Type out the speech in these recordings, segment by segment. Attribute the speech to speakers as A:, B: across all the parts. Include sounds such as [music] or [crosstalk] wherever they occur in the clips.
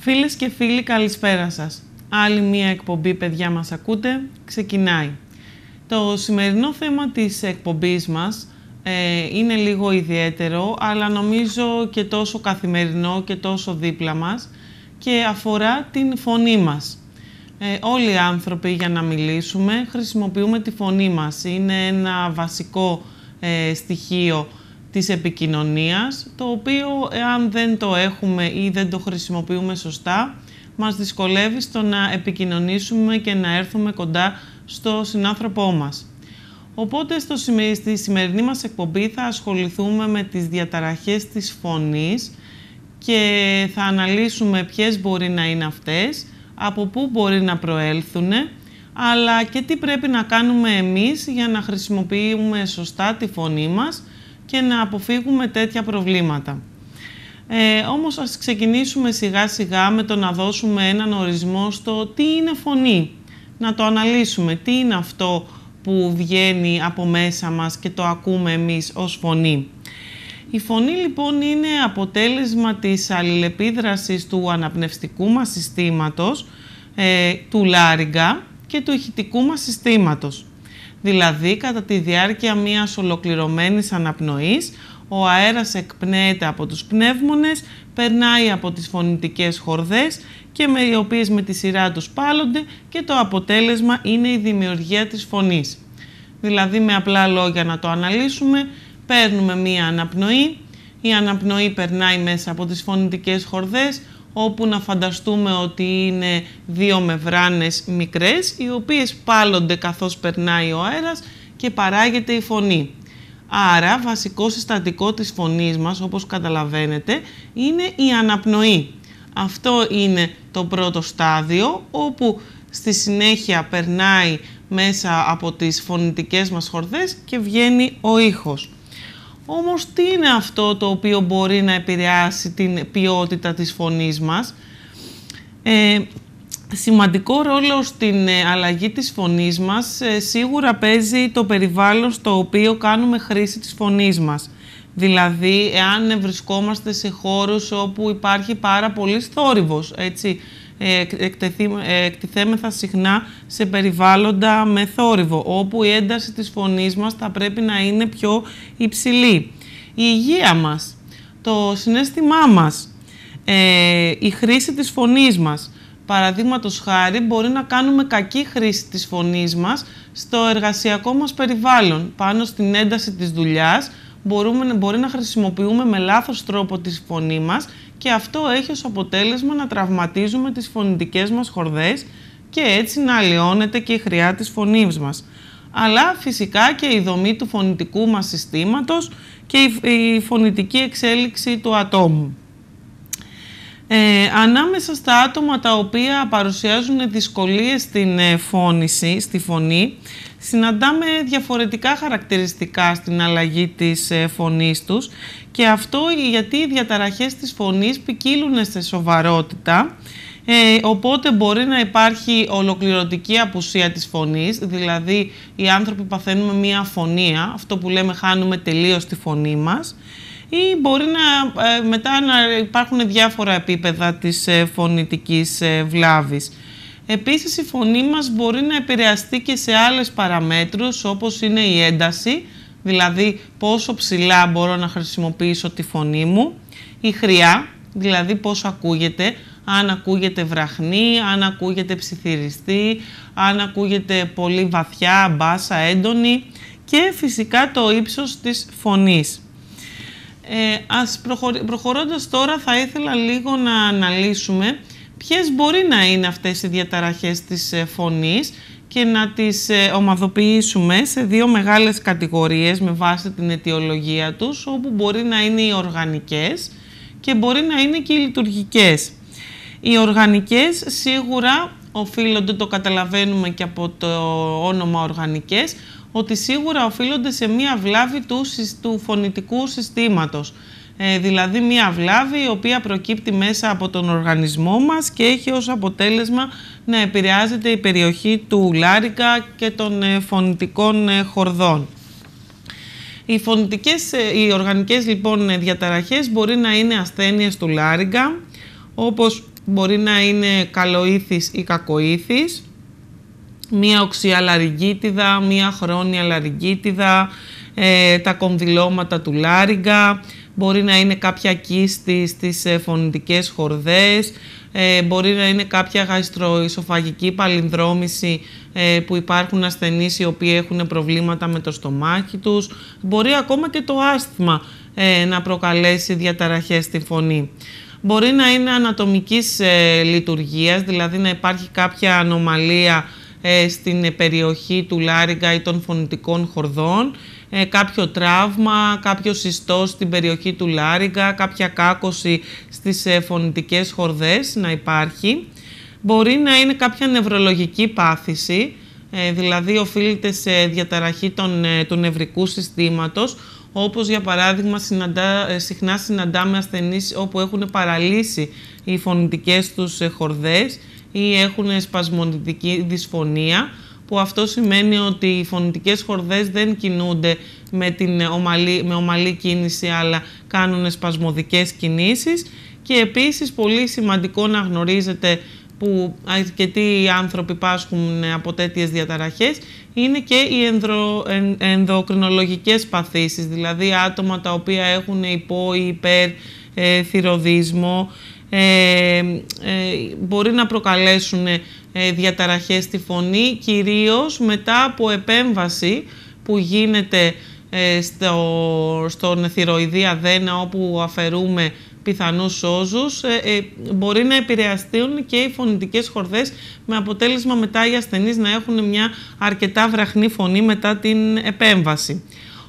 A: Φίλες και φίλοι καλησπέρα σας. Άλλη μία εκπομπή «Παιδιά μας ακούτε» ξεκινάει. Το σημερινό θέμα της εκπομπής μας ε, είναι λίγο ιδιαίτερο, αλλά νομίζω και τόσο καθημερινό και τόσο δίπλα μας και αφορά την φωνή μας. Ε, όλοι οι άνθρωποι για να μιλήσουμε χρησιμοποιούμε τη φωνή μας. Είναι ένα βασικό ε, στοιχείο της επικοινωνίας, το οποίο εάν δεν το έχουμε ή δεν το χρησιμοποιούμε σωστά, μας δυσκολεύει στο να επικοινωνήσουμε και να έρθουμε κοντά στο συνάνθρωπό μας. Οπότε στο, στη σημερινή μας εκπομπή θα ασχοληθούμε με τις διαταραχές της φωνής, και θα αναλύσουμε ποιες μπορεί να είναι αυτές, από πού μπορεί να προέλθουν, αλλά και τι πρέπει να κάνουμε εμείς για να χρησιμοποιούμε σωστά τη φωνή μας και να αποφύγουμε τέτοια προβλήματα. Ε, όμως ας ξεκινήσουμε σιγά σιγά με το να δώσουμε έναν ορισμό στο τι είναι φωνή. Να το αναλύσουμε. Τι είναι αυτό που βγαίνει από μέσα μας και το ακούμε εμείς ως φωνή. Η φωνή λοιπόν είναι αποτέλεσμα της αλληλεπίδρασης του αναπνευστικού μας συστήματος, ε, του λάριγκα και του ηχητικού μας συστήματος. Δηλαδή, κατά τη διάρκεια μιας ολοκληρωμένης αναπνοής, ο αέρας εκπνέεται από τους πνεύμονες, περνάει από τις φωνητικές χορδές και με οι οποίες με τη σειρά τους πάλονται και το αποτέλεσμα είναι η δημιουργία της φωνής. Δηλαδή, με απλά λόγια να το αναλύσουμε, παίρνουμε μία αναπνοή. Η αναπνοή περνάει μέσα από τις φωνητικές χορδές, όπου να φανταστούμε ότι είναι δύο μεβράνες μικρές, οι οποίες πάλλονται καθώς περνάει ο αέρας και παράγεται η φωνή. Άρα, βασικό συστατικό της φωνής μας, όπως καταλαβαίνετε, είναι η αναπνοή. Αυτό είναι το πρώτο στάδιο, όπου στη συνέχεια περνάει μέσα από τις φωνητικές μας χορδές και βγαίνει ο ήχος. Όμως τι είναι αυτό το οποίο μπορεί να επηρεάσει την ποιότητα της φωνής μας. Ε, σημαντικό ρόλο στην ε, αλλαγή της φωνής μας ε, σίγουρα παίζει το περιβάλλον στο οποίο κάνουμε χρήση της φωνής μας. Δηλαδή, εάν βρισκόμαστε σε χώρους όπου υπάρχει πάρα πολύ θόρυβος, έτσι, εκτιθέμεθα συχνά σε περιβάλλοντα με θόρυβο, όπου η ένταση της φωνής μας θα πρέπει να είναι πιο υψηλή. Η υγεία μας, το συνέστημά μας, ε, η χρήση της φωνής μας. Παραδείγματος χάρη μπορεί να κάνουμε κακή χρήση της φωνής μας στο εργασιακό μας περιβάλλον, πάνω στην ένταση της δουλειάς, μπορούμε, μπορεί να χρησιμοποιούμε με λάθος τρόπο τη φωνή μας και αυτό έχει ως αποτέλεσμα να τραυματίζουμε τις φωνητικές μας χορδές και έτσι να αλλοιώνεται και η χρειά της φωνής μας. Αλλά φυσικά και η δομή του φωνητικού μας συστήματος και η φωνητική εξέλιξη του ατόμου. Ε, ανάμεσα στα άτομα τα οποία παρουσιάζουν δυσκολίες στην ε, φώνηση, στη φωνή, συναντάμε διαφορετικά χαρακτηριστικά στην αλλαγή της ε, φωνής τους και αυτό γιατί οι διαταραχές της φωνής ποικίλουν σε σοβαρότητα ε, οπότε μπορεί να υπάρχει ολοκληρωτική απουσία της φωνής, δηλαδή οι άνθρωποι παθαίνουμε μία αφωνία, αυτό που λέμε χάνουμε τελείως τη φωνή μας, ή μπορεί να, ε, μετά να υπάρχουν διάφορα επίπεδα της ε, φωνητικής βλάβης. Επίσης η φωνή μας μπορεί να επηρεαστεί και σε άλλες παραμέτρους όπως είναι η ένταση, δηλαδή πόσο ψηλά μπορώ να χρησιμοποιήσω τη φωνή μου. Η χρειά, δηλαδή πόσο ακούγεται, αν ακούγεται βραχνή, αν ακούγεται ψιθυριστή, αν ακούγεται πολύ βαθιά, μπάσα, έντονη και φυσικά το ύψος της φωνής. Ε, ας Προχωρώντας τώρα θα ήθελα λίγο να αναλύσουμε ποιες μπορεί να είναι αυτές οι διαταραχές της ε, φωνής και να τις ε, ομαδοποιήσουμε σε δύο μεγάλες κατηγορίες με βάση την αιτιολογία τους, όπου μπορεί να είναι οι οργανικές και μπορεί να είναι και οι λειτουργικές. Οι οργανικές σίγουρα οφείλονται, το καταλαβαίνουμε και από το όνομα οργανικές, ότι σίγουρα οφείλονται σε μία βλάβη του, του φωνητικού συστήματος. Ε, δηλαδή μία βλάβη η οποία προκύπτει μέσα από τον οργανισμό μας και έχει ως αποτέλεσμα να επηρεάζεται η περιοχή του λάρικα και των ε, φωνητικών ε, χορδών. Οι, φωνητικές, οι οργανικές λοιπόν διαταραχές μπορεί να είναι ασθένειες του λάρικα, όπως μπορεί να είναι καλοήθης ή κακοήθης, μία οξία λαριγκίτιδα, μία χρόνια λαριγκίτιδα, τα κονδυλώματα του λάριγκα, μπορεί να είναι κάποια κίστη στις ε, φωνητικές χορδές, ε, μπορεί να είναι κάποια γαστροϊσοφαγική παλινδρόμηση ε, που υπάρχουν ασθενείς οι οποίοι έχουν προβλήματα με το στομάχι τους, μπορεί ακόμα και το άσθημα να προκαλέσει διαταραχές στη φωνή. Μπορεί να είναι ανατομικής λειτουργίας, δηλαδή να υπάρχει κάποια ανομαλία στην περιοχή του λάριγκα ή των φωνητικών χορδών ε, κάποιο τραύμα, κάποιο συστό στην περιοχή του λάριγκα, κάποια κάκωση στις ε, φωνητικές χορδές να υπάρχει. Μπορεί να είναι κάποια νευρολογική πάθηση, ε, δηλαδή οφείλεται σε διαταραχή των, ε, του νευρικού συστήματος, όπως για παράδειγμα συχνά συναντάμε ασθενείς όπου έχουν παραλύσει οι φωνητικές τους χορδές ή έχουν σπασμονητική δυσφωνία που αυτό σημαίνει ότι οι φωνητικές χορδές δεν κινούνται με, την ομαλή, με κίνηση, αλλά κάνουν σπασμωδικές κινήσεις. Και επίσης πολύ σημαντικό να γνωρίζετε που αρκετοί άνθρωποι πάσχουν από τέτοιες διαταραχές είναι και οι ενδρο, εν, ενδοκρινολογικές παθήσεις, δηλαδή άτομα τα οποία έχουν υπό ή υπερ ε, θυροδίσμο, ε, ε, μπορεί να προκαλέσουν ε, διαταραχές στη φωνή, κυρίως μετά από επέμβαση που γίνεται στο, στον θηροειδή αδένα όπου αφαιρούμε πιθανούς όζους, μπορεί να επηρεαστούν και οι φωνητικές χορδές με αποτέλεσμα μετά οι ασθενείς να έχουν μια αρκετά βραχνή φωνή μετά την επέμβαση.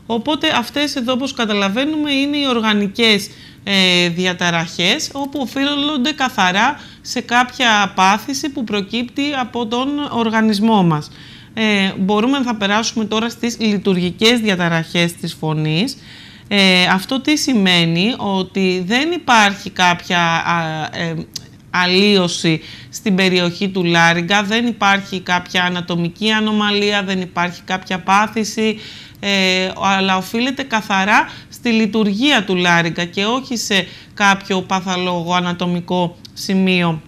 A: Οπότε αυτές εδώ όπως καταλαβαίνουμε είναι οι οργανικές ε, διαταραχές όπου οφείλονται καθαρά σε κάποια πάθηση που προκύπτει από τον οργανισμό μας. Ε, μπορούμε να περάσουμε τώρα στις λειτουργικές διαταραχές της φωνής. Ε, αυτό τι σημαίνει ότι δεν υπάρχει κάποια α, ε, αλλίωση στην περιοχή του Λάριγκα, δεν υπάρχει κάποια ανατομική ανομαλία, δεν υπάρχει κάποια πάθηση, ε, αλλά οφείλεται καθαρά στη λειτουργία του λάρικα και όχι σε κάποιο παθαλόγο ανατομικό σημείο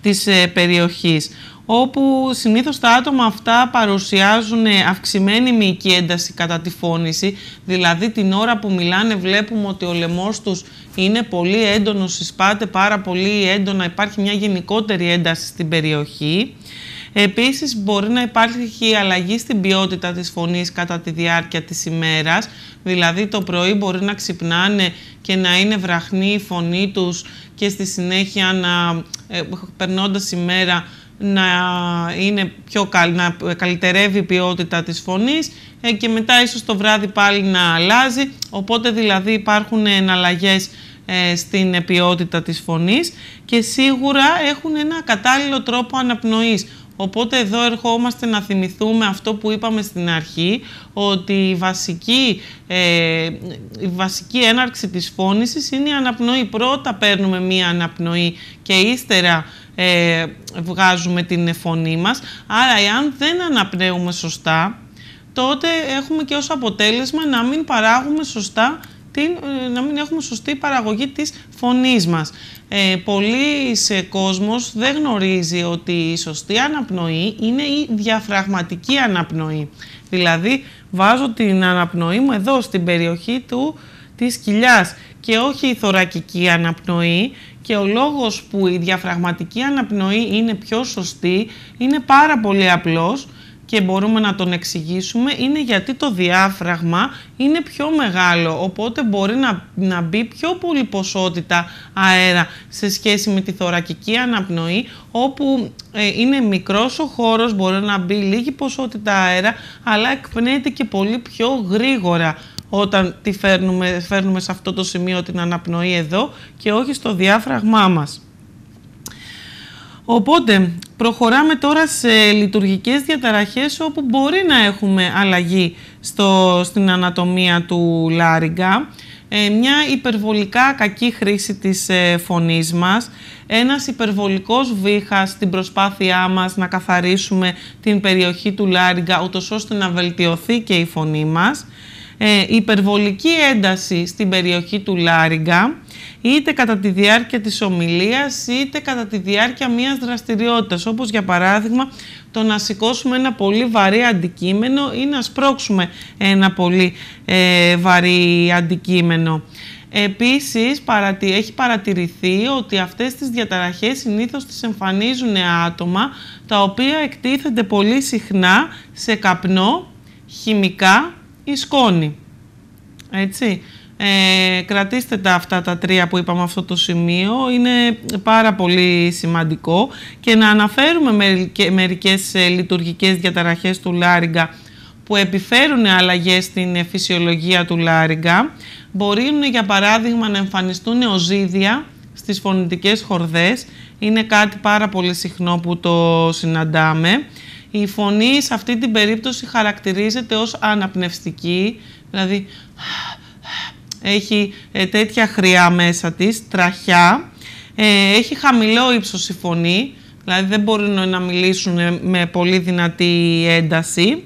A: της ε, περιοχής όπου συνήθως τα άτομα αυτά παρουσιάζουν ε, αυξημένη μυϊκή ένταση κατά τη φώνηση, δηλαδή την ώρα που μιλάνε βλέπουμε ότι ο λαιμός τους είναι πολύ έντονος, συσπάται πάρα πολύ έντονα, υπάρχει μια γενικότερη ένταση στην περιοχή. Επίσης μπορεί να υπάρχει αλλαγή στην ποιότητα της φωνής κατά τη διάρκεια της ημέρας, δηλαδή το πρωί μπορεί να ξυπνάνε και να είναι βραχνή η φωνή τους και στη συνέχεια να ε, περνώντας ημέρα να, είναι πιο καλ, να καλυτερεύει η ποιότητα της φωνής ε, και μετά ίσως το βράδυ πάλι να αλλάζει, οπότε δηλαδή υπάρχουν εναλλαγές ε, στην ποιότητα της φωνής και σίγουρα έχουν ένα κατάλληλο τρόπο αναπνοής Οπότε εδώ ερχόμαστε να θυμηθούμε αυτό που είπαμε στην αρχή, ότι η βασική, ε, η βασική έναρξη της φώνησης είναι η αναπνοή. Πρώτα παίρνουμε μία αναπνοή και ύστερα ε, βγάζουμε την φωνή μας. Άρα, εάν δεν αναπνέουμε σωστά, τότε έχουμε και ως αποτέλεσμα να μην παράγουμε σωστά ε, να μην έχουμε σωστή παραγωγή της φωνής μας. Ε, πολλοί σε κόσμος δεν γνωρίζει ότι η σωστή αναπνοή είναι η διαφραγματική αναπνοή. Δηλαδή βάζω την αναπνοή μου εδώ στην περιοχή του, της κοιλιάς και όχι η θωρακική αναπνοή και ο λόγος που η διαφραγματική αναπνοή είναι πιο σωστή είναι πάρα πολύ απλός και μπορούμε να τον εξηγήσουμε είναι γιατί το διάφραγμα είναι πιο μεγάλο, οπότε μπορεί να, να μπει πιο πολύ ποσότητα αέρα σε σχέση με τη θωρακική αναπνοή, όπου ε, είναι μικρός ο χώρος, μπορεί να μπει λίγη ποσότητα αέρα, αλλά εκπνέεται και πολύ πιο γρήγορα όταν τη φέρνουμε, φέρνουμε σε αυτό το σημείο την αναπνοή εδώ και όχι στο διάφραγμά μας. Οπότε προχωράμε τώρα σε λειτουργικές διαταραχές όπου μπορεί να έχουμε αλλαγή στο, στην ανατομία του λάριγκα. Ε, μια υπερβολικά κακή χρήση της ε, φωνής μας, ένας υπερβολικός βήχας στην προσπάθειά μας να καθαρίσουμε την περιοχή του λάριγκα, ούτως ώστε να βελτιωθεί και η φωνή μας ε, υπερβολική ένταση στην περιοχή του Λάριγκα είτε κατά τη διάρκεια της ομιλίας είτε κατά τη διάρκεια μιας δραστηριότητας όπως για παράδειγμα το να σηκώσουμε ένα πολύ βαρύ αντικείμενο ή να σπρώξουμε ένα πολύ ε, βαρύ αντικείμενο. Επίσης έχει παρατηρηθεί ότι αυτές τις διαταραχές συνήθως τις εμφανίζουν άτομα τα οποία εκτίθενται πολύ συχνά σε καπνό, χημικά ή σκόνη. Έτσι. Ε, κρατήστε τα αυτά τα τρία που είπαμε αυτό το σημείο, είναι πάρα πολύ σημαντικό και να αναφέρουμε μερικές ε, λειτουργικές διαταραχές του λάριγκα που επιφέρουν αλλαγές στην ε, φυσιολογία του λάριγκα. Μπορούν για παράδειγμα να εμφανιστούν οζίδια στις φωνητικές χορδές, είναι κάτι πάρα πολύ συχνό που το συναντάμε. Η φωνή σε αυτή την περίπτωση χαρακτηρίζεται ως αναπνευστική, δηλαδή έχει ε, τέτοια χρειά μέσα της, τραχιά, ε, έχει χαμηλό ύψος η φωνή, δηλαδή δεν μπορούν να μιλήσουν με πολύ δυνατή ένταση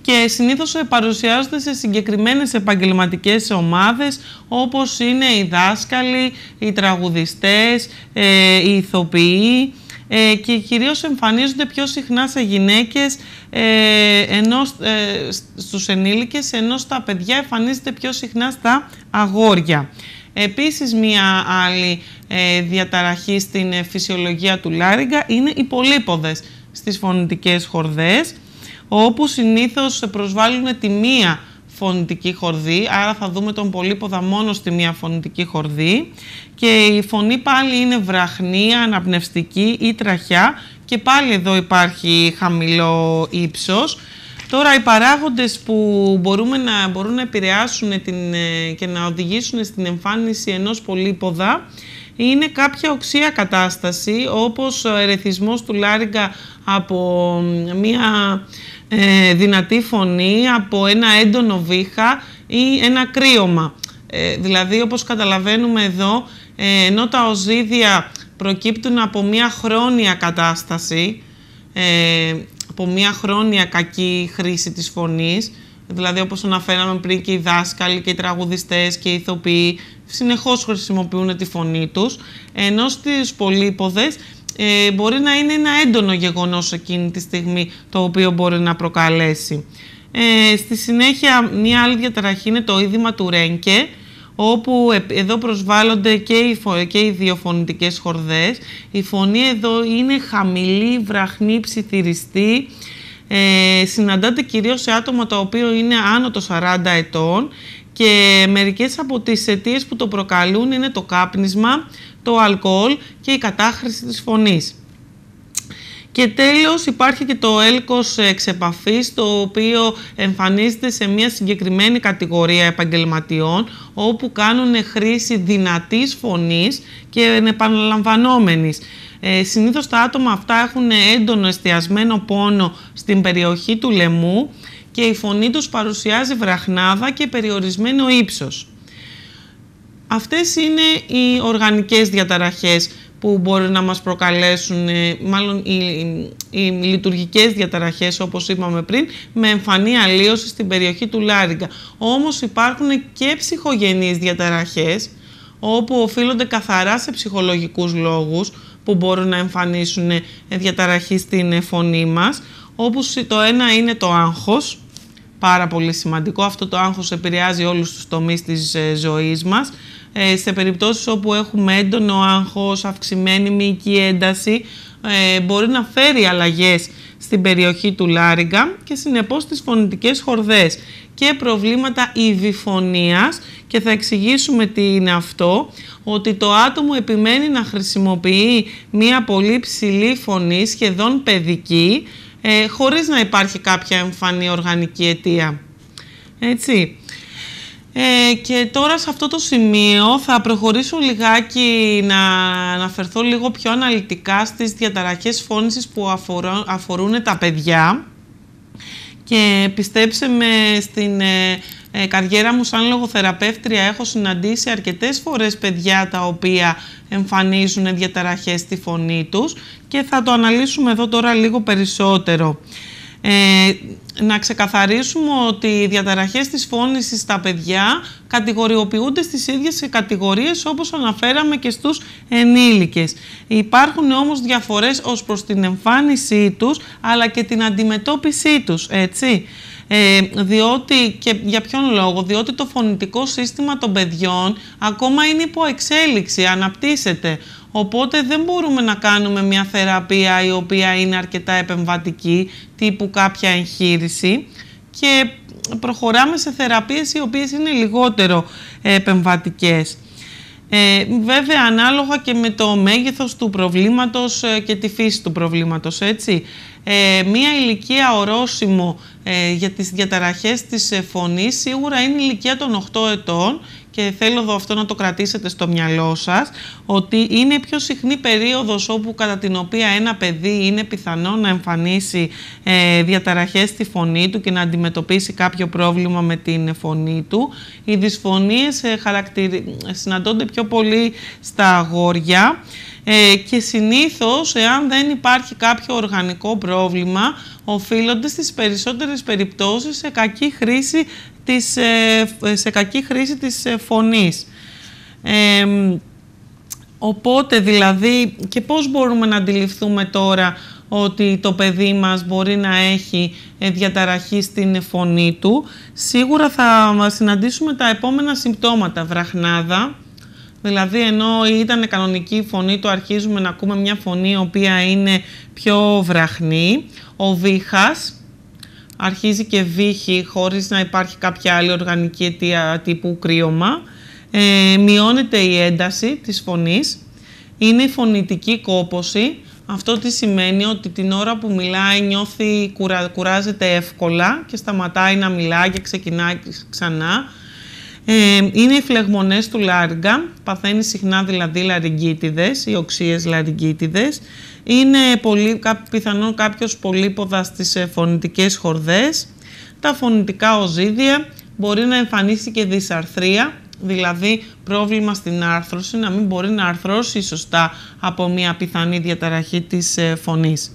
A: και συνήθως παρουσιάζονται σε συγκεκριμένες επαγγελματικές ομάδες όπως είναι οι δάσκαλοι, οι τραγουδιστές, ε, οι ηθοποιοί ε, και κυρίως εμφανίζονται πιο συχνά σε γυναίκες ε, ενώ ε, στους ενήλικες ενώ στα παιδιά εμφανίζονται πιο συχνά στα αγόρια. Επίσης μία άλλη ε, διαταραχή στην φυσιολογία του Λάριγκα είναι οι πολύποδες στις φωνητικές χορδές όπου συνήθως προσβάλλουν τη μία φωνητική χορδή, άρα θα δούμε τον πολύποδα μόνο στη μία φωνητική χορδή και η φωνή πάλι είναι βραχνή, αναπνευστική ή τραχιά και πάλι εδώ υπάρχει χαμηλό ύψος. Τώρα οι παράγοντες που μπορούμε να, μπορούν να επηρεάσουν την, ε, και να οδηγήσουν στην εμφάνιση ενός πολύποδα είναι κάποια οξία κατάσταση όπως ο ερεθισμός του λάριγκα από μια ε, δυνατή φωνή, από ένα έντονο βήχα ή ένα κρύωμα. Ε, δηλαδή όπως καταλαβαίνουμε εδώ, ε, ενώ τα οζίδια προκύπτουν από μια χρόνια κατάσταση, από μια χρόνια κακή χρήση της φωνής, Δηλαδή, όπως αναφέραμε πριν και οι δάσκαλοι και οι τραγουδιστές και οι ηθοποιοί συνεχώς χρησιμοποιούν τη φωνή τους, ενώ στις πολύποδες ε, μπορεί να είναι ένα έντονο γεγονός εκείνη τη στιγμή το οποίο μπορεί να προκαλέσει. Ε, στη συνέχεια, μια άλλη διαταραχή είναι το είδημα του Ρένκε, όπου εδώ προσβάλλονται και οι, και οι δύο φωνητικές χορδές. Η φωνή εδώ είναι χαμηλή, βραχνή, ψιθυριστή, ε, συναντάται κυρίως σε άτομα τα οποία είναι άνω των 40 ετών και μερικές από τις αιτίες που το προκαλούν είναι το κάπνισμα, το αλκοόλ και η κατάχρηση της φωνής. Και τέλος υπάρχει και το έλκος εξεπαφής το οποίο εμφανίζεται σε μια συγκεκριμένη κατηγορία επαγγελματιών όπου κάνουν χρήση δυνατής φωνής και επαναλαμβανόμενης. Ε, συνήθως τα άτομα αυτά έχουν έντονο εστιασμένο πόνο στην περιοχή του λαιμού και η φωνή τους παρουσιάζει βραχνάδα και περιορισμένο ύψος. Αυτές είναι οι οργανικές διαταραχές που μπορεί να μας προκαλέσουν, ε, μάλλον οι, οι, λειτουργικές διαταραχές όπως είπαμε πριν, με εμφανή αλλίωση στην περιοχή του Λάριγκα. Όμως υπάρχουν και ψυχογενείς διαταραχές όπου οφείλονται καθαρά σε ψυχολογικούς λόγους, που μπορούν να εμφανίσουν διαταραχή στην φωνή μας, όπως το ένα είναι το άγχος, πάρα πολύ σημαντικό. Αυτό το άγχος επηρεάζει όλους τους τομείς της ε, ζωής μας. Ε, σε περιπτώσεις όπου έχουμε έντονο άγχος, αυξημένη μυϊκή ένταση, ε, μπορεί να φέρει αλλαγές στην περιοχή του Λάριγκα και συνεπώς τις φωνητικές χορδές και προβλήματα ιδιφωνίας και θα εξηγήσουμε τι είναι αυτό, ότι το άτομο επιμένει να χρησιμοποιεί μία πολύ ψηλή φωνή, σχεδόν παιδική, ε, χωρίς να υπάρχει κάποια εμφανή οργανική αιτία. Έτσι. Ε, και τώρα σε αυτό το σημείο θα προχωρήσω λιγάκι να αναφερθώ λίγο πιο αναλυτικά στις διαταραχές φώνησης που αφορούν, τα παιδιά και πιστέψε με στην ε, ε, καριέρα μου σαν λογοθεραπεύτρια έχω συναντήσει αρκετές φορές παιδιά τα οποία εμφανίζουν διαταραχές στη φωνή τους και θα το αναλύσουμε εδώ τώρα λίγο περισσότερο να ξεκαθαρίσουμε ότι οι διαταραχές της φώνησης στα παιδιά κατηγοριοποιούνται στις ίδιες κατηγορίες όπως αναφέραμε και στους ενήλικες. Υπάρχουν όμως διαφορές ως προς την εμφάνισή τους αλλά και την αντιμετώπιση τους, έτσι. Ε, διότι, και για ποιον λόγο, διότι το φωνητικό σύστημα των παιδιών ακόμα είναι υπό εξέλιξη, αναπτύσσεται. Οπότε δεν μπορούμε να κάνουμε μια θεραπεία η οποία είναι αρκετά επεμβατική, τύπου κάποια εγχείρηση και προχωράμε σε θεραπείες οι οποίες είναι λιγότερο επεμβατικές. Ε, βέβαια ανάλογα και με το μέγεθος του προβλήματος ε, και τη φύση του προβλήματος, έτσι. Ε, μία ηλικία ορόσημο ε, για τις διαταραχές της φωνής σίγουρα είναι η ηλικία των 8 ετών και θέλω εδώ αυτό να το κρατήσετε στο μυαλό σας, ότι είναι η πιο συχνή περίοδος όπου κατά την οποία ένα παιδί είναι πιθανό να εμφανίσει ε, διαταραχές στη φωνή του και να αντιμετωπίσει κάποιο πρόβλημα με την φωνή του. Οι δυσφωνίες ε, συναντώνται πιο πολύ στα αγόρια. Ε, και συνήθως εάν δεν υπάρχει κάποιο οργανικό πρόβλημα οφείλονται στις περισσότερες περιπτώσεις σε κακή χρήση της, ε, σε κακή χρήση της ε, φωνής. οπότε δηλαδή και πώς μπορούμε να αντιληφθούμε τώρα ότι το παιδί μας μπορεί να έχει διαταραχή στην φωνή του. Σίγουρα θα συναντήσουμε τα επόμενα συμπτώματα. Βραχνάδα, Δηλαδή ενώ ήταν κανονική φωνή του αρχίζουμε να ακούμε μια φωνή η οποία είναι πιο βραχνή. Ο βήχας αρχίζει και βήχει χωρίς να υπάρχει κάποια άλλη οργανική αιτία τύπου κρύωμα. Ε, μειώνεται η ένταση της φωνής. Είναι η φωνητική κόπωση. Αυτό τι σημαίνει ότι την ώρα που μιλάει νιώθει, κουράζεται εύκολα και σταματάει να μιλάει και ξεκινάει ξανά ε, είναι οι φλεγμονές του λάργα, παθαίνει συχνά δηλαδή λαριγκίτιδες, οι οξύες λαριγκίτιδες. Είναι πολύ, πιθανόν κάποιος πολύποδα στις ε, φωνητικές χορδές. Τα φωνητικά οζίδια μπορεί να εμφανίσει και δυσαρθρία, δηλαδή πρόβλημα στην άρθρωση, να μην μπορεί να αρθρώσει σωστά από μια πιθανή διαταραχή της ε, φωνής.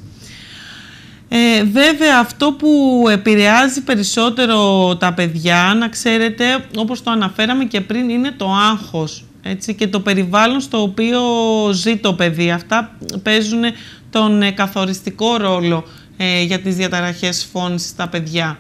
A: Ε, βέβαια αυτό που επηρεάζει περισσότερο τα παιδιά, να ξέρετε, όπως το αναφέραμε και πριν, είναι το άγχος έτσι, και το περιβάλλον στο οποίο ζει το παιδί. Αυτά παίζουν τον ε, καθοριστικό ρόλο ε, για τις διαταραχές φώνησης στα παιδιά.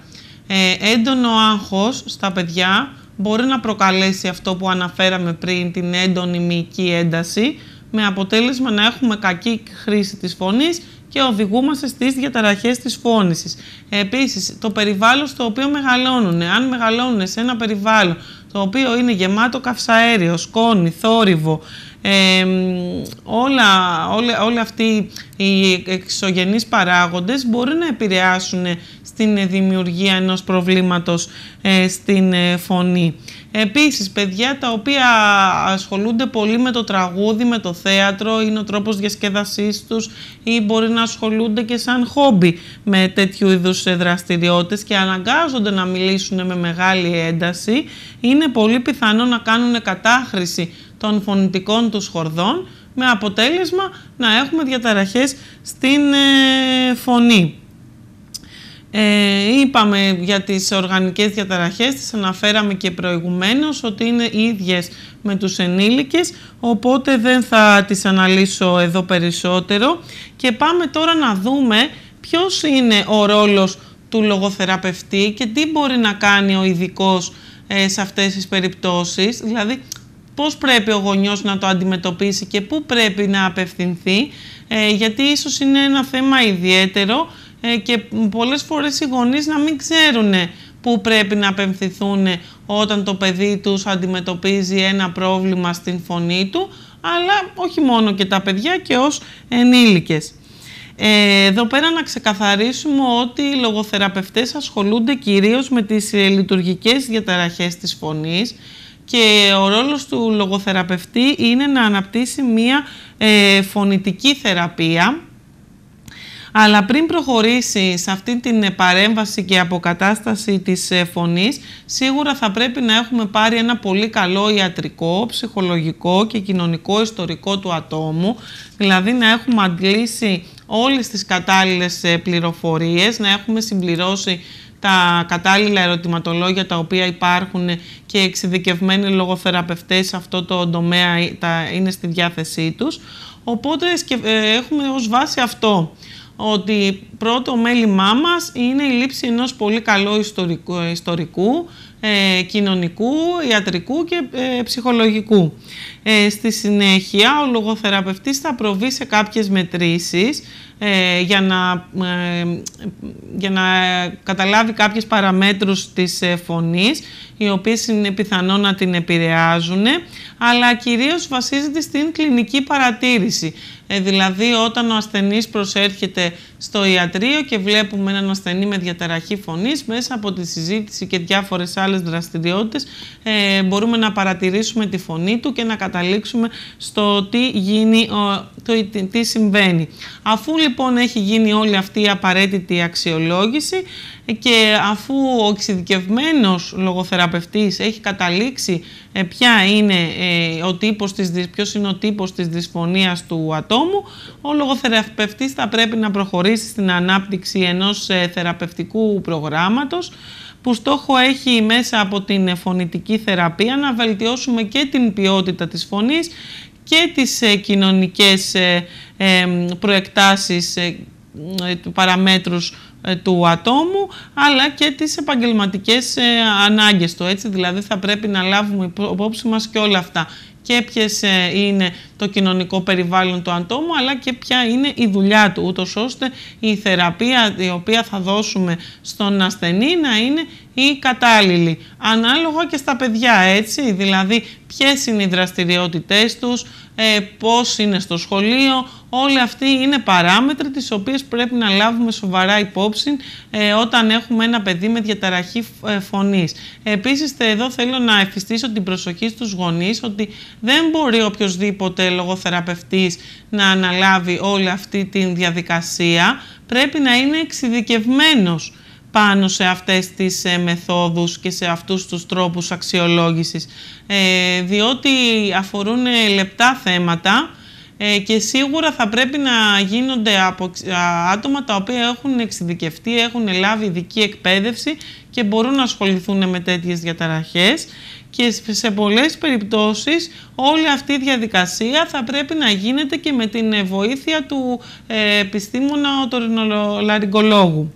A: Ε, έντονο άγχος στα παιδιά μπορεί να προκαλέσει αυτό που αναφέραμε πριν, την έντονη μυϊκή ένταση, με αποτέλεσμα να έχουμε κακή χρήση της φωνής και οδηγούμαστε στις διαταραχές της φώνησης. Επίσης, το περιβάλλον στο οποίο μεγαλώνουν. Αν μεγαλώνουν σε ένα περιβάλλον το οποίο είναι γεμάτο καυσαέριο, σκόνη, θόρυβο, ε, όλα, όλα, όλοι αυτοί οι εξωγενείς παράγοντες μπορεί να επηρεάσουν στην δημιουργία ενός προβλήματος ε, στην ε, φωνή. Επίσης, παιδιά τα οποία ασχολούνται πολύ με το τραγούδι, με το θέατρο, είναι ο τρόπος διασκέδασής τους ή μπορεί να ασχολούνται και σαν χόμπι με τέτοιου είδους ε, δραστηριότητες και αναγκάζονται να μιλήσουν με μεγάλη ένταση, είναι πολύ πιθανό να κάνουν κατάχρηση των φωνητικών τους χορδών με αποτέλεσμα να έχουμε διαταραχές στην φωνή. Ε, είπαμε για τις οργανικές διαταραχές, τις αναφέραμε και προηγουμένως ότι είναι ίδιες με τους ενήλικες, οπότε δεν θα τις αναλύσω εδώ περισσότερο. Και πάμε τώρα να δούμε ποιος είναι ο ρόλος του λογοθεραπευτή και τι μπορεί να κάνει ο ειδικός ε, σε αυτές τις περιπτώσεις, δηλαδή πώς πρέπει ο γονιός να το αντιμετωπίσει και πού πρέπει να απευθυνθεί, ε, γιατί ίσως είναι ένα θέμα ιδιαίτερο ε, και πολλές φορές οι γονείς να μην ξέρουν πού πρέπει να απευθυνθούν όταν το παιδί τους αντιμετωπίζει ένα πρόβλημα στην φωνή του, αλλά όχι μόνο και τα παιδιά και ως ενήλικες. Ε, εδώ πέρα να ξεκαθαρίσουμε ότι οι λογοθεραπευτές ασχολούνται κυρίως με τις ε, λειτουργικές διαταραχές της φωνής και ο ρόλος του λογοθεραπευτή είναι να αναπτύσσει μία ε, φωνητική θεραπεία αλλά πριν προχωρήσει σε αυτή την ε, παρέμβαση και αποκατάσταση της ε, φωνής, σίγουρα θα πρέπει να έχουμε πάρει ένα πολύ καλό ιατρικό, ψυχολογικό και κοινωνικό ιστορικό του ατόμου, δηλαδή να έχουμε αντλήσει όλες τις κατάλληλες ε, πληροφορίες, να έχουμε συμπληρώσει τα κατάλληλα ερωτηματολόγια τα οποία υπάρχουν και εξειδικευμένοι λογοθεραπευτές σε αυτό το τομέα είναι στη διάθεσή τους. Οπότε έχουμε ως βάση αυτό ότι πρώτο μέλημά μας είναι η λήψη ενός πολύ καλού ιστορικού, ε, ε, κοινωνικού, ιατρικού και ε, ψυχολογικού. στη συνέχεια, ο λογοθεραπευτής θα προβεί σε κάποιες μετρήσεις για να, για να καταλάβει κάποιες παραμέτρους της φωνής, οι οποίες είναι πιθανό να την επηρεάζουν, αλλά κυρίως βασίζεται στην κλινική παρατήρηση. Ε, δηλαδή όταν ο ασθενής προσέρχεται στο ιατρείο και βλέπουμε έναν ασθενή με διαταραχή φωνής μέσα από τη συζήτηση και διάφορες άλλες δραστηριότητες ε, μπορούμε να παρατηρήσουμε τη φωνή του και να καταλήξουμε στο τι, γίνει, το, τι συμβαίνει. Αφού λοιπόν έχει γίνει όλη αυτή η απαραίτητη αξιολόγηση και αφού ο εξειδικευμένος λογοθεραπευτής έχει καταλήξει ε, ποια είναι ε, ο τύπος της, ποιος είναι ο τύπος της δυσφωνίας του ατόμου, ο λογοθεραπευτής θα πρέπει να προχωρήσει στην ανάπτυξη ενός ε, θεραπευτικού προγράμματος που στόχο έχει μέσα από την ε, φωνητική θεραπεία να βελτιώσουμε και την ποιότητα της φωνής και τις ε, κοινωνικές προεκτάσεις παραμέτρους του ατόμου αλλά και τις επαγγελματικές ανάγκες του έτσι δηλαδή θα πρέπει να λάβουμε υπόψη μας και όλα αυτά και ποιες ε, είναι το κοινωνικό περιβάλλον του αντόμου, αλλά και ποια είναι η δουλειά του, ούτως ώστε η θεραπεία η οποία θα δώσουμε στον ασθενή να είναι η κατάλληλη. Ανάλογα και στα παιδιά, έτσι, δηλαδή ποιες είναι οι δραστηριότητές τους, ε, πώς είναι στο σχολείο, Όλοι αυτοί είναι παράμετροι τις οποίες πρέπει να λάβουμε σοβαρά υπόψη ε, όταν έχουμε ένα παιδί με διαταραχή ε, φωνής. Επίσης εδώ θέλω να εφιστήσω την προσοχή στους γονείς ότι δεν μπορεί οποιοδήποτε λογοθεραπευτής να αναλάβει όλη αυτή τη διαδικασία. Πρέπει να είναι εξειδικευμένος πάνω σε αυτές τις ε, μεθόδους και σε αυτούς τους τρόπους αξιολόγησης, διότι αφορούν λεπτά θέματα ε, και σίγουρα θα πρέπει να γίνονται από άτομα τα οποία έχουν εξειδικευτεί, έχουν λάβει ειδική εκπαίδευση και μπορούν να ασχοληθούν με τέτοιες διαταραχές και σε πολλές περιπτώσεις όλη αυτή η διαδικασία θα πρέπει να γίνεται και με την βοήθεια του ε, επιστήμονα οτορινολαριγκολόγου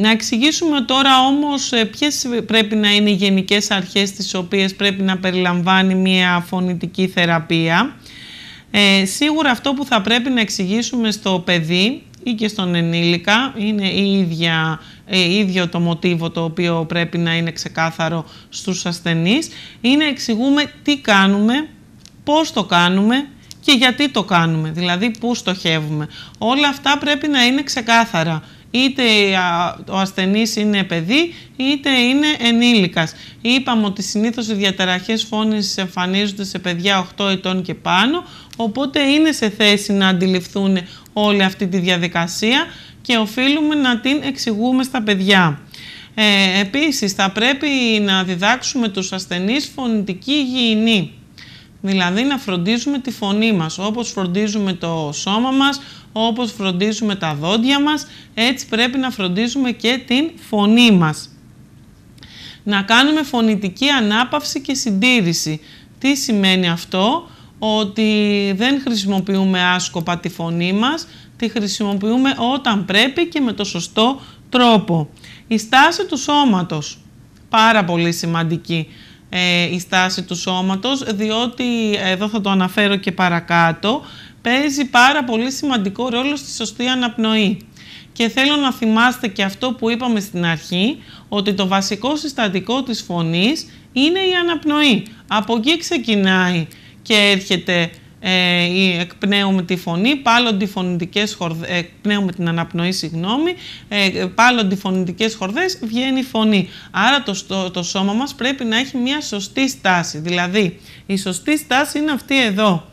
A: να εξηγήσουμε τώρα όμως ε, ποιες πρέπει να είναι οι γενικές αρχές τις οποίες πρέπει να περιλαμβάνει μια φωνητική θεραπεία. Ε, σίγουρα αυτό που θα πρέπει να εξηγήσουμε στο παιδί ή και στον ενήλικα είναι η ίδια, ε, ίδιο το μοτίβο το οποίο πρέπει να είναι ξεκάθαρο στους ασθενείς είναι εξηγούμε τι κάνουμε, πώς το κάνουμε και γιατί το κάνουμε, δηλαδή πού στοχεύουμε. Όλα αυτά πρέπει να είναι ξεκάθαρα είτε ο ασθενής είναι παιδί είτε είναι ενήλικας. Είπαμε ότι συνήθως οι διαταραχές φόνησης εμφανίζονται σε παιδιά 8 ετών και πάνω, οπότε είναι σε θέση να αντιληφθούν όλη αυτή τη διαδικασία και οφείλουμε να την εξηγούμε στα παιδιά. Ε, επίσης, θα πρέπει να διδάξουμε τους ασθενείς φωνητική υγιεινή. Δηλαδή να φροντίζουμε τη φωνή μας, όπως φροντίζουμε το σώμα μας, όπως φροντίζουμε τα δόντια μας, έτσι πρέπει να φροντίζουμε και την φωνή μας. Να κάνουμε φωνητική ανάπαυση και συντήρηση. Τι σημαίνει αυτό? Ότι δεν χρησιμοποιούμε άσκοπα τη φωνή μας, τη χρησιμοποιούμε όταν πρέπει και με το σωστό τρόπο. Η στάση του σώματος, πάρα πολύ σημαντική ε, η στάση του σώματος, διότι εδώ θα το αναφέρω και παρακάτω, παίζει πάρα πολύ σημαντικό ρόλο στη σωστή αναπνοή. Και θέλω να θυμάστε και αυτό που είπαμε στην αρχή, ότι το βασικό συστατικό της φωνής είναι η αναπνοή. Από εκεί ξεκινάει και έρχεται ε, η εκπνέουμε τη φωνή, τη φωνητικές χορδές, ε, εκπνέουμε την αναπνοή, συγγνώμη, ε, τη φωνητικές χορδές, βγαίνει η φωνή. Άρα το, το, το σώμα μας πρέπει να έχει μια σωστή στάση. Δηλαδή, η σωστή στάση είναι αυτή εδώ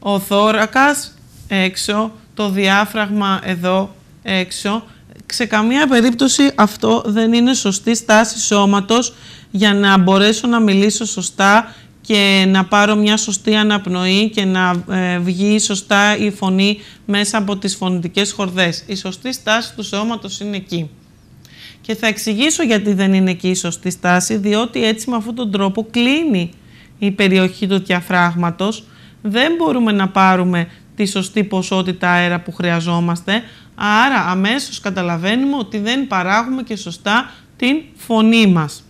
A: ο θώρακας έξω, το διάφραγμα εδώ έξω. Σε καμία περίπτωση αυτό δεν είναι σωστή στάση σώματος για να μπορέσω να μιλήσω σωστά και να πάρω μια σωστή αναπνοή και να ε, βγει σωστά η φωνή μέσα από τις φωνητικές χορδές. Η σωστή στάση του σώματος είναι εκεί. Και θα εξηγήσω γιατί δεν είναι εκεί η σωστή στάση, διότι έτσι με αυτόν τον τρόπο κλείνει η περιοχή του διαφράγματος δεν μπορούμε να πάρουμε τη σωστή ποσότητα αέρα που χρειαζόμαστε, άρα αμέσως καταλαβαίνουμε ότι δεν παράγουμε και σωστά την φωνή μας.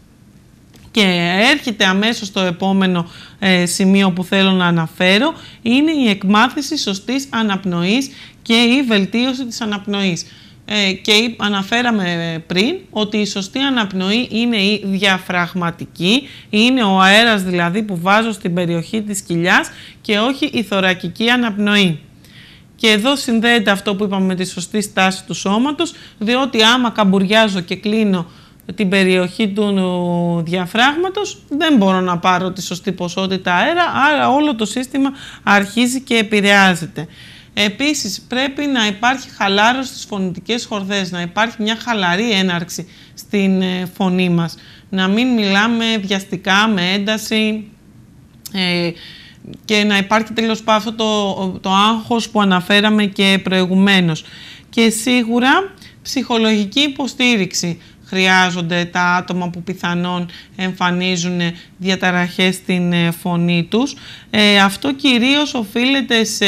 A: Και έρχεται αμέσως το επόμενο ε, σημείο που θέλω να αναφέρω, είναι η εκμάθηση σωστής αναπνοής και η βελτίωση της αναπνοής. Ε, και αναφέραμε ε, πριν ότι η σωστή αναπνοή είναι η διαφραγματική, είναι ο αέρας δηλαδή που βάζω στην περιοχή της κοιλιάς και όχι η θωρακική αναπνοή. Και εδώ συνδέεται αυτό που είπαμε με τη σωστή στάση του σώματος, διότι άμα καμπουριάζω και κλείνω την περιοχή του διαφράγματος, δεν μπορώ να πάρω τη σωστή ποσότητα αέρα, άρα όλο το σύστημα αρχίζει και επηρεάζεται. Επίσης πρέπει να υπάρχει χαλάρωση στις φωνητικές χορδές, να υπάρχει μια χαλαρή έναρξη στην ε, φωνή μας. Να μην μιλάμε βιαστικά, με ένταση ε, και να υπάρχει τέλος πάντων το, το άγχος που αναφέραμε και προηγουμένως. Και σίγουρα ψυχολογική υποστήριξη χρειάζονται τα άτομα που πιθανόν εμφανίζουν διαταραχές στην ε, φωνή τους. Ε, αυτό κυρίως οφείλεται σε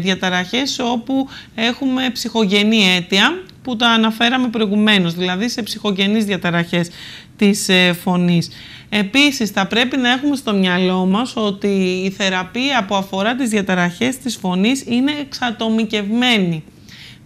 A: διαταραχές όπου έχουμε ψυχογενή αίτια που τα αναφέραμε προηγουμένως, δηλαδή σε ψυχογενείς διαταραχές της ε, φωνής. Επίσης, θα πρέπει να έχουμε στο μυαλό μας ότι η θεραπεία που αφορά τις διαταραχές της φωνής είναι εξατομικευμένη.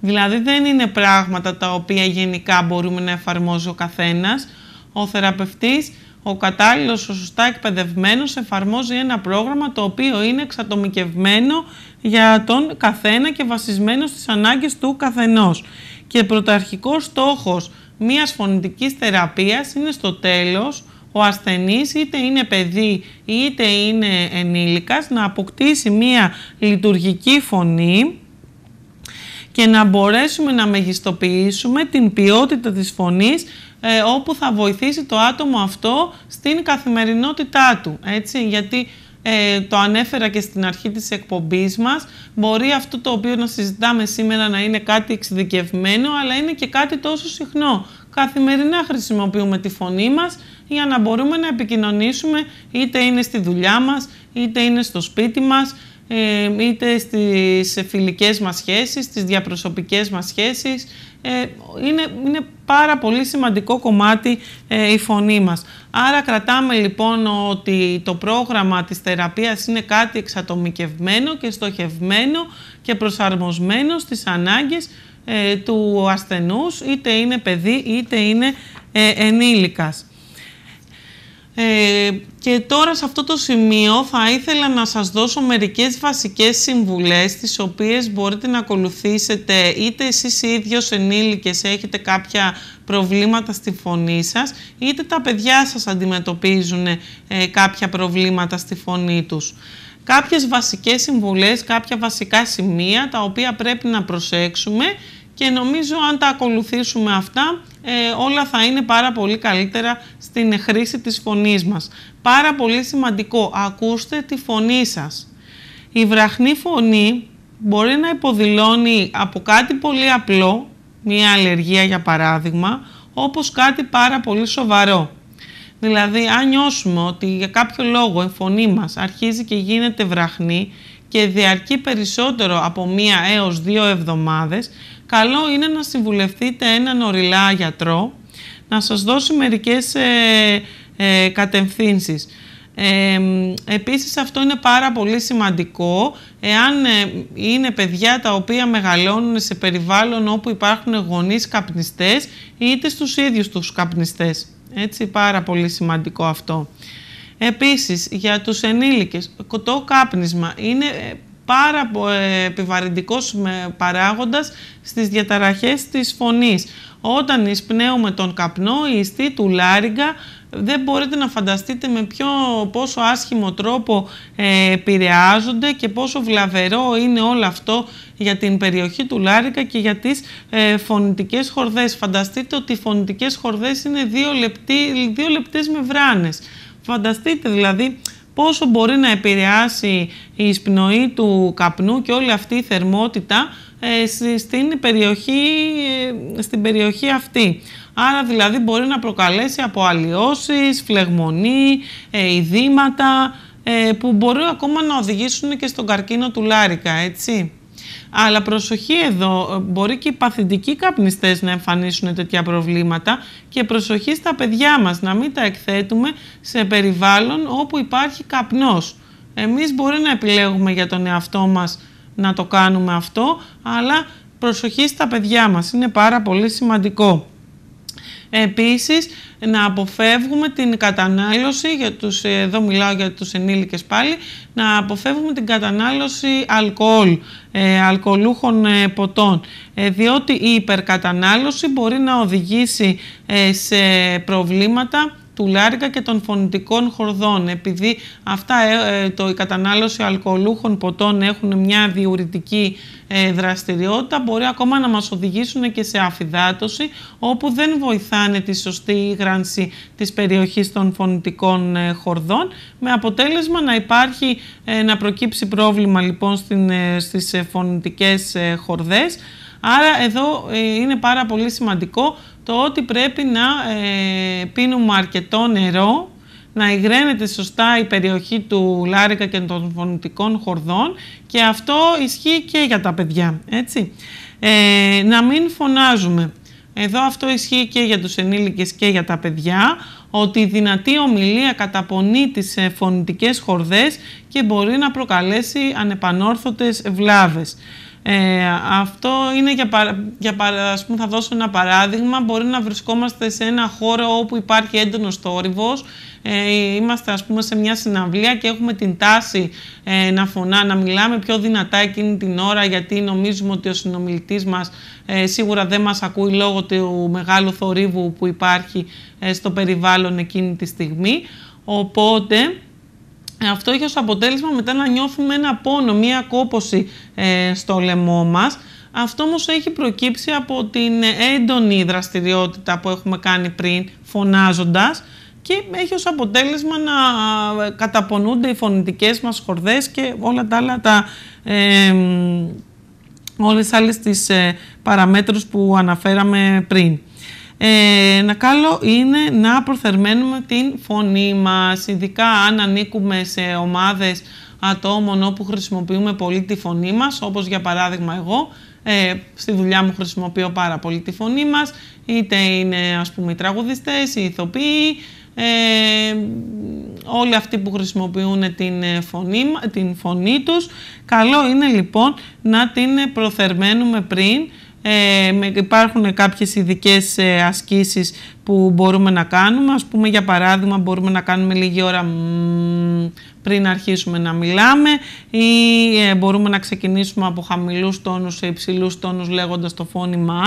A: Δηλαδή δεν είναι πράγματα τα οποία γενικά μπορούμε να εφαρμόζει ο καθένας. Ο θεραπευτής, ο κατάλληλος, ο σωστά εκπαιδευμένος εφαρμόζει ένα πρόγραμμα το οποίο είναι εξατομικευμένο για τον καθένα και βασισμένο στις ανάγκες του καθενός. Και πρωταρχικός στόχος μιας φωνητικής θεραπείας είναι στο τέλος ο ασθενής είτε είναι παιδί είτε είναι ενήλικας να αποκτήσει μια λειτουργική φωνή και να μπορέσουμε να μεγιστοποιήσουμε την ποιότητα της φωνής ε, όπου θα βοηθήσει το άτομο αυτό στην καθημερινότητά του. Έτσι, γιατί ε, το ανέφερα και στην αρχή της εκπομπής μας, μπορεί αυτό το οποίο να συζητάμε σήμερα να είναι κάτι εξειδικευμένο, αλλά είναι και κάτι τόσο συχνό. Καθημερινά χρησιμοποιούμε τη φωνή μας για να μπορούμε να επικοινωνήσουμε είτε είναι στη δουλειά μας, είτε είναι στο σπίτι μας, είτε στις φιλικές μας σχέσεις, στις διαπροσωπικές μας σχέσεις. Ε, είναι, είναι πάρα πολύ σημαντικό κομμάτι ε, η φωνή μας. Άρα κρατάμε λοιπόν ότι το πρόγραμμα της θεραπείας είναι κάτι εξατομικευμένο και στοχευμένο και προσαρμοσμένο στις ανάγκες ε, του ασθενούς, είτε είναι παιδί είτε είναι ε, ενήλικας. Ε, και τώρα σε αυτό το σημείο θα ήθελα να σας δώσω μερικές βασικές συμβουλές τις οποίες μπορείτε να ακολουθήσετε είτε εσείς οι ίδιος ενήλικες έχετε κάποια προβλήματα στη φωνή σας είτε τα παιδιά σας αντιμετωπίζουν ε, κάποια προβλήματα στη φωνή τους. Κάποιες βασικές συμβουλές, κάποια βασικά σημεία τα οποία πρέπει να προσέξουμε και νομίζω αν τα ακολουθήσουμε αυτά ε, όλα θα είναι πάρα πολύ καλύτερα στην χρήση της φωνής μας. Πάρα πολύ σημαντικό, ακούστε τη φωνή σας. Η βραχνή φωνή μπορεί να υποδηλώνει από κάτι πολύ απλό, μία αλλεργία για παράδειγμα, όπως κάτι πάρα πολύ σοβαρό. Δηλαδή, αν νιώσουμε ότι για κάποιο λόγο η φωνή μας αρχίζει και γίνεται βραχνή και διαρκεί περισσότερο από μία έως δύο εβδομάδες, καλό είναι να συμβουλευτείτε έναν οριλά γιατρό να σας δώσει μερικές ε, ε, κατευθύνσεις. Ε, επίσης αυτό είναι πάρα πολύ σημαντικό εάν ε, είναι παιδιά τα οποία μεγαλώνουν σε περιβάλλον όπου υπάρχουν γονείς καπνιστές είτε στους ίδιους τους καπνιστές. Έτσι πάρα πολύ σημαντικό αυτό. Επίσης για τους ενήλικες το κάπνισμα είναι ε, πάρα ε, επιβαρυντικός ε, παράγοντας στις διαταραχές της φωνής. Όταν εισπνέουμε τον καπνό, η ιστή του λάριγκα δεν μπορείτε να φανταστείτε με ποιο, πόσο άσχημο τρόπο ε, επηρεάζονται και πόσο βλαβερό είναι όλο αυτό για την περιοχή του Λάρικα και για τις ε, φωνητικές χορδές. Φανταστείτε ότι οι φωνητικές χορδές είναι δύο, λεπτή, λεπτές με βράνες. Φανταστείτε δηλαδή πόσο μπορεί να επηρεάσει η εισπνοή του καπνού και όλη αυτή η θερμότητα ε, στην περιοχή, ε, στην περιοχή αυτή. Άρα δηλαδή μπορεί να προκαλέσει από αλλοιώσεις, φλεγμονή, ε, ειδήματα που μπορεί ακόμα να οδηγήσουν και στον καρκίνο του Λάρικα, έτσι. Αλλά προσοχή εδώ, μπορεί και οι παθητικοί καπνιστές να εμφανίσουν τέτοια προβλήματα και προσοχή στα παιδιά μας, να μην τα εκθέτουμε σε περιβάλλον όπου υπάρχει καπνός. Εμείς μπορεί να επιλέγουμε για τον εαυτό μας να το κάνουμε αυτό, αλλά προσοχή στα παιδιά μας, είναι πάρα πολύ σημαντικό. Επίσης, να αποφεύγουμε την κατανάλωση, για τους, ε, εδώ μιλάω για τους ενήλικες πάλι, να αποφεύγουμε την κατανάλωση αλκοόλ, ε, ε ποτών, ε, διότι η υπερκατανάλωση μπορεί να οδηγήσει σε προβλήματα του και των φωνητικών χορδών. Επειδή αυτά, ε, ε, το, η κατανάλωση αλκοολούχων ποτών έχουν μια διουρητική ε, δραστηριότητα, μπορεί ακόμα να μας οδηγήσουν και σε αφυδάτωση, όπου δεν βοηθάνε τη σωστή υγράνση της περιοχής των φωνητικών ε, χορδών, με αποτέλεσμα να υπάρχει, να προκύψει πρόβλημα λοιπόν στην, στις φωνητικές χορδές. Άρα εδώ είναι πάρα πολύ σημαντικό το ότι πρέπει να ε, πίνουμε αρκετό νερό, να υγραίνεται σωστά η περιοχή του λάρικα και των φωνητικών χορδών και αυτό ισχύει και για τα παιδιά, έτσι. Ε, να μην φωνάζουμε. Εδώ αυτό ισχύει και για τους ενήλικες και για τα παιδιά, ότι η δυνατή ομιλία καταπονεί τις ε, φωνητικές χορδές και μπορεί να προκαλέσει ανεπανόρθωτες βλάβες. Ε, αυτό είναι για, για ας πούμε, θα δώσω ένα παράδειγμα. Μπορεί να βρισκόμαστε σε ένα χώρο όπου υπάρχει έντονος θόρυβος. Ε, είμαστε ας πούμε σε μια συναυλία και έχουμε την τάση ε, να φωνά, να μιλάμε πιο δυνατά εκείνη την ώρα γιατί νομίζουμε ότι ο συνομιλητής μας ε, σίγουρα δεν μας ακούει λόγω του μεγάλου θορύβου που υπάρχει στο περιβάλλον εκείνη τη στιγμή. Οπότε ε, αυτό έχει ως αποτέλεσμα μετά να νιώθουμε ένα πόνο, μία κόπωση ε, στο λαιμό μας. Αυτό όμως έχει προκύψει από την έντονη δραστηριότητα που έχουμε κάνει πριν φωνάζοντας και έχει ως αποτέλεσμα να ε, καταπονούνται οι φωνητικές μας χορδές και όλα τα άλλα τα... Ε, όλες άλλες τις παραμέτρους που αναφέραμε πριν ε, να κάνω είναι να προθερμαίνουμε την φωνή μας, ειδικά αν ανήκουμε σε ομάδες ατόμων όπου χρησιμοποιούμε πολύ τη φωνή μας, όπως για παράδειγμα εγώ, ε, στη δουλειά μου χρησιμοποιώ πάρα πολύ τη φωνή μας, είτε είναι ας πούμε οι τραγουδιστές, οι ηθοποιοί, ε, όλοι αυτοί που χρησιμοποιούν την ε, φωνή, την φωνή τους. Καλό είναι λοιπόν να την προθερμαίνουμε πριν, ε, υπάρχουν κάποιες ειδικές ε, ασκήσεις που μπορούμε να κάνουμε. Ας πούμε για παράδειγμα μπορούμε να κάνουμε λίγη ώρα πριν αρχίσουμε να μιλάμε ή ε, μπορούμε να ξεκινήσουμε από χαμηλούς τόνους σε υψηλούς τόνους λέγοντας το φώνημα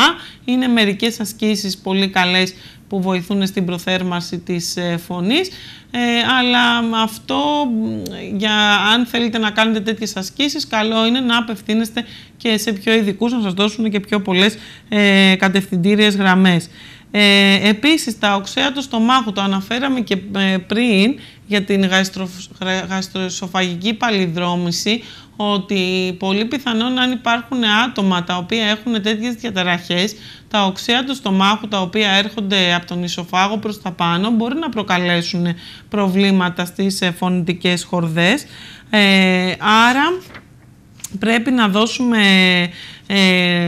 A: Είναι μερικές ασκήσεις πολύ καλές που βοηθούν στην προθέρμανση της ε, φωνής. Ε, αλλά αυτό, για, αν θέλετε να κάνετε τέτοιες ασκήσεις, καλό είναι να απευθύνεστε και σε πιο ειδικούς, να σας δώσουν και πιο πολλές ε, κατευθυντήριες γραμμές. Ε, επίσης, τα οξέα του στομάχου, το αναφέραμε και ε, πριν, για την γαστροσοφαγική παλιδρόμηση, ότι πολύ πιθανόν αν υπάρχουν άτομα τα οποία έχουν τέτοιες διαταραχές, τα οξέα του στομάχου τα οποία έρχονται από τον ισοφάγο προς τα πάνω μπορεί να προκαλέσουν προβλήματα στις ε, φωνητικές χορδές. Ε, άρα πρέπει να δώσουμε, ε,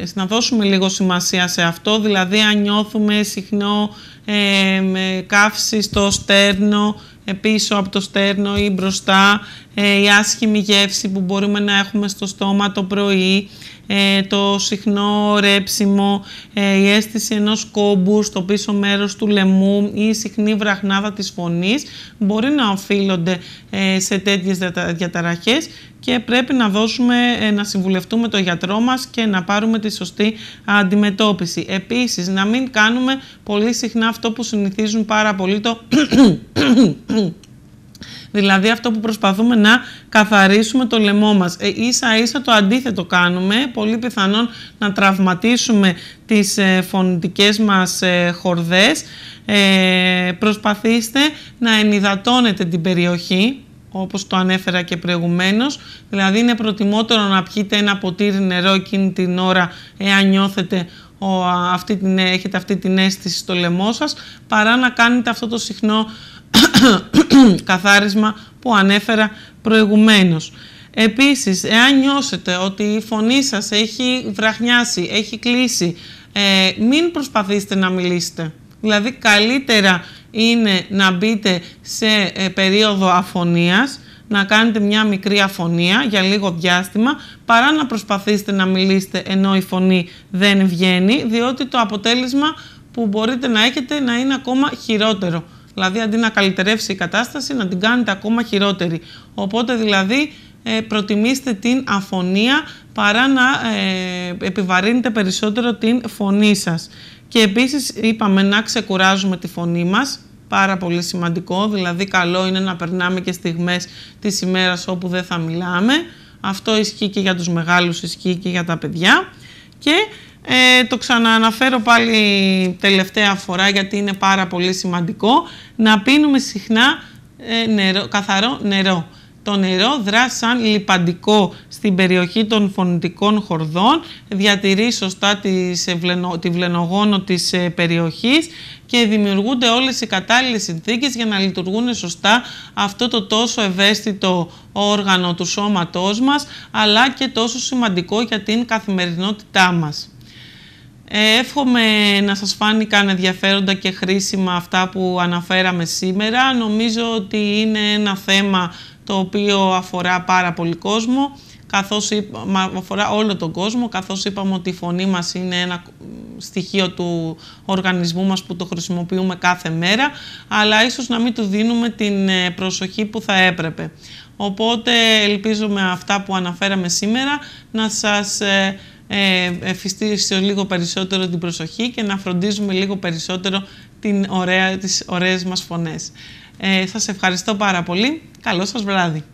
A: ε να λίγο σημασία σε αυτό, δηλαδή αν νιώθουμε συχνό ε, με καύση στο στέρνο, ε, πίσω από το στέρνο ή μπροστά, ε, η άσχημη γεύση που μπορούμε να έχουμε στο στόμα το πρωί, ε, το συχνό ρέψιμο, ε, η αίσθηση ενός κόμπου στο πίσω μέρος του λαιμού ή η συχνή βραχνάδα της φωνής μπορεί να οφείλονται ε, σε τέτοιες διαταραχές και πρέπει να δώσουμε, να συμβουλευτούμε το γιατρό μας και να πάρουμε τη σωστή αντιμετώπιση. Επίσης, να μην κάνουμε πολύ συχνά αυτό που συνηθίζουν πάρα πολύ το [clears throat] Δηλαδή αυτό που προσπαθούμε να καθαρίσουμε το λαιμό μας. Ε, ίσα ίσα το αντίθετο κάνουμε, πολύ πιθανόν να τραυματίσουμε τις ε, φωνητικές μας ε, χορδές. Ε, προσπαθήστε να ενυδατώνετε την περιοχή, όπως το ανέφερα και προηγουμένως. Δηλαδή είναι προτιμότερο να πιείτε ένα ποτήρι νερό εκείνη την ώρα εάν νιώθετε ο, αυτή την, έχετε αυτή την αίσθηση στο λαιμό σας παρά να κάνετε αυτό το συχνό [coughs] καθάρισμα που ανέφερα προηγουμένως. Επίσης, εάν νιώσετε ότι η φωνή σας έχει βραχνιάσει, έχει κλείσει, ε, μην προσπαθήσετε να μιλήσετε. Δηλαδή, καλύτερα είναι να μπείτε σε ε, περίοδο αφωνίας, να κάνετε μια μικρή αφωνία για λίγο διάστημα, παρά να προσπαθήσετε να μιλήσετε ενώ η φωνή δεν βγαίνει, διότι το αποτέλεσμα που μπορείτε να έχετε να είναι ακόμα χειρότερο. Δηλαδή αντί να καλυτερεύσει η κατάσταση να την κάνετε ακόμα χειρότερη. Οπότε δηλαδή ε, προτιμήστε την αφωνία παρά να ε, επιβαρύνετε περισσότερο την φωνή σας. Και επίσης είπαμε να ξεκουράζουμε τη φωνή μας, πάρα πολύ σημαντικό, δηλαδή καλό είναι να περνάμε και στιγμές της ημέρας όπου δεν θα μιλάμε. Αυτό ισχύει και για τους μεγάλους, ισχύει και για τα παιδιά. Και ε, το ξανααναφέρω πάλι τελευταία φορά γιατί είναι πάρα πολύ σημαντικό. Να πίνουμε συχνά ε, καθαρό νερό. Το νερό δρά σαν λιπαντικό στην περιοχή των φωνητικών χορδών, διατηρεί σωστά τη βλενογόνο της ε, περιοχής και δημιουργούνται όλες οι κατάλληλες συνθήκες για να λειτουργούν σωστά αυτό το τόσο ευαίσθητο όργανο του σώματός μας, αλλά και τόσο σημαντικό για την καθημερινότητά μας. Ε, εύχομαι να σας φάνηκαν ενδιαφέροντα και χρήσιμα αυτά που αναφέραμε σήμερα. Νομίζω ότι είναι ένα θέμα το οποίο αφορά πάρα πολύ κόσμο, καθώς αφορά όλο τον κόσμο, καθώς είπαμε ότι η φωνή μας είναι ένα στοιχείο του οργανισμού μας που το χρησιμοποιούμε κάθε μέρα, αλλά ίσως να μην του δίνουμε την ε, προσοχή που θα έπρεπε. Οπότε ελπίζουμε αυτά που αναφέραμε σήμερα να σας ε, ε, ε λίγο περισσότερο την προσοχή και να φροντίζουμε λίγο περισσότερο την ωραία, τις ωραίες μας φωνές. Ε, σας ευχαριστώ πάρα πολύ. Καλό σας βράδυ.